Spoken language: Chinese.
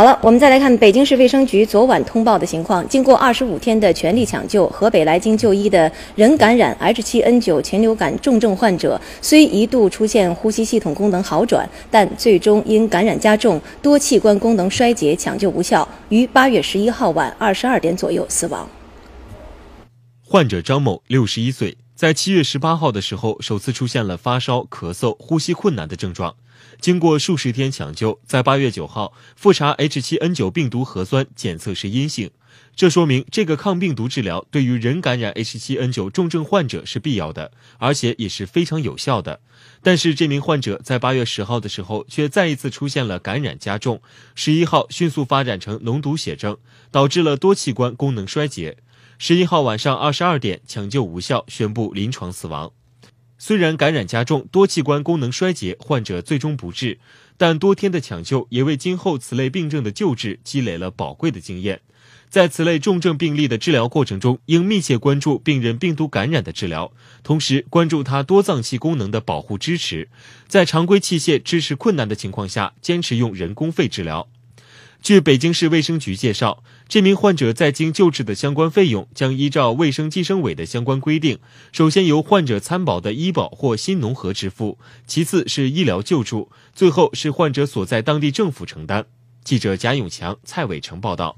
好了，我们再来看北京市卫生局昨晚通报的情况。经过二十五天的全力抢救，河北来京就医的人感染 H7N9 禽流感重症患者，虽一度出现呼吸系统功能好转，但最终因感染加重、多器官功能衰竭，抢救无效，于八月十一号晚二十二点左右死亡。患者张某，六十一岁。在七月十八号的时候，首次出现了发烧、咳嗽、呼吸困难的症状。经过数十天抢救，在八月九号复查 H7N9 病毒核酸检测是阴性，这说明这个抗病毒治疗对于人感染 H7N9 重症患者是必要的，而且也是非常有效的。但是这名患者在八月十号的时候却再一次出现了感染加重，十一号迅速发展成脓毒血症，导致了多器官功能衰竭。十一号晚上二十二点，抢救无效，宣布临床死亡。虽然感染加重，多器官功能衰竭，患者最终不治，但多天的抢救也为今后此类病症的救治积累了宝贵的经验。在此类重症病例的治疗过程中，应密切关注病人病毒感染的治疗，同时关注他多脏器功能的保护支持。在常规器械支持困难的情况下，坚持用人工肺治疗。据北京市卫生局介绍，这名患者在京救治的相关费用将依照卫生计生委的相关规定，首先由患者参保的医保或新农合支付，其次是医疗救助，最后是患者所在当地政府承担。记者贾永强、蔡伟成报道。